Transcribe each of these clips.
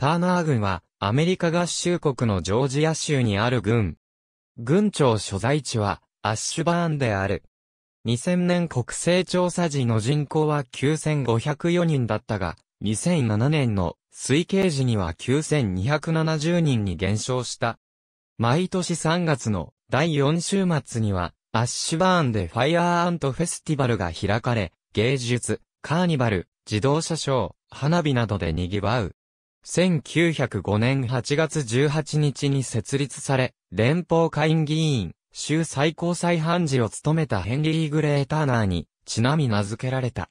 ターナー軍は、アメリカ合衆国のジョージア州にある軍。軍庁所在地は、アッシュバーンである。2000年国勢調査時の人口は9504人だったが、2007年の推計時には9270人に減少した。毎年3月の第4週末には、アッシュバーンでファイアーアントフェスティバルが開かれ、芸術、カーニバル、自動車ショー、花火などで賑わう。1905年8月18日に設立され、連邦会議員、州最高裁判事を務めたヘンリー・グレー・ターナーに、ちなみ名付けられた。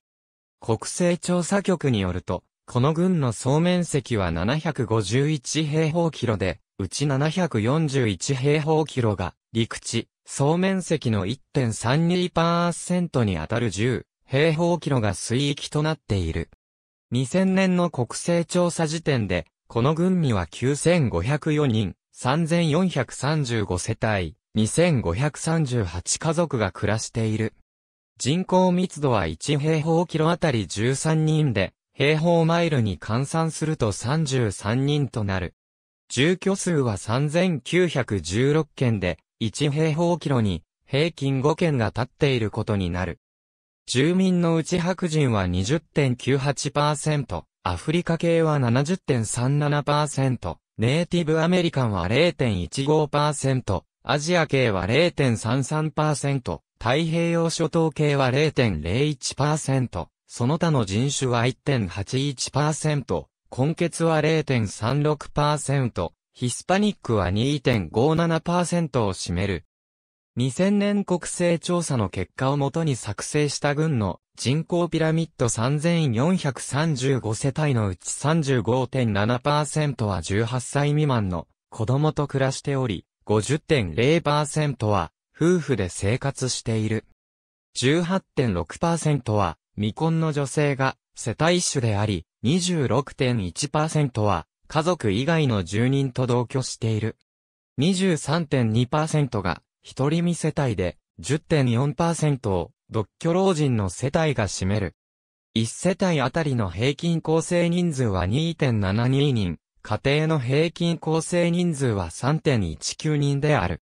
国勢調査局によると、この郡の総面積は751平方キロで、うち741平方キロが陸地、総面積の1.32%にあたる10平方キロが水域となっている。2000年の国勢調査時点で、この軍には9504人、3435世帯、2538家族が暮らしている。人口密度は1平方キロあたり13人で、平方マイルに換算すると33人となる。住居数は3916件で、1平方キロに平均5件が立っていることになる。住民のうち白人は20.98%、アフリカ系は70.37%、ネイティブアメリカンは0.15%、アジア系は0.33%、太平洋諸島系は0.01%、その他の人種は1.81%、根血は0.36%、ヒスパニックは2.57%を占める。2000年国勢調査の結果をもとに作成した軍の人口ピラミッド3435世帯のうち35.7%は18歳未満の子供と暮らしており、50.0%は夫婦で生活している。18.6%は未婚の女性が世帯主であり、26.1%は家族以外の住人と同居している。23.2%が一人見世帯で10.4%を独居老人の世帯が占める。一世帯あたりの平均構成人数は2.72人、家庭の平均構成人数は3.19人である。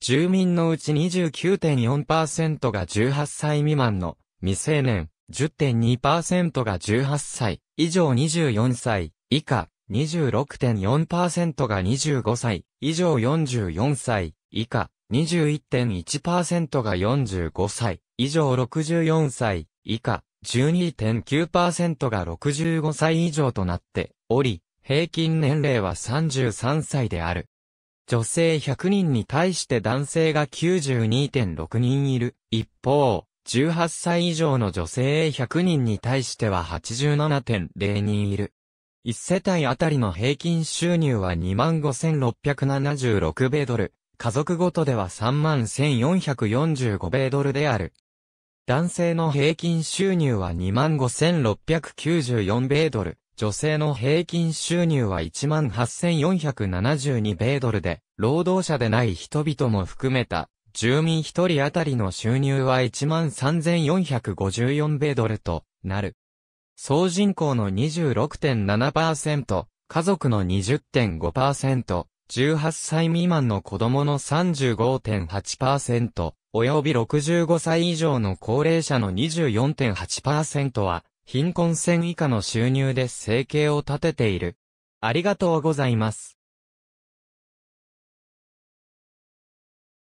住民のうち29.4%が18歳未満の未成年、10.2%が18歳以上24歳以下、26.4%が25歳以上44歳以下、21.1%が45歳以上64歳以下、12.9%が65歳以上となっており、平均年齢は33歳である。女性100人に対して男性が92.6人いる。一方、18歳以上の女性100人に対しては87.0人いる。1世帯あたりの平均収入は25,676米ドル、家族ごとでは31,445米ドルである。男性の平均収入は25,694米ドル、女性の平均収入は18,472米ドルで、労働者でない人々も含めた、住民一人当たりの収入は13,454米ドルとなる。総人口の26.7%、家族の20.5%、18歳未満の子供の35.8%、及び65歳以上の高齢者の24.8%は、貧困線以下の収入で生計を立てている。ありがとうございます。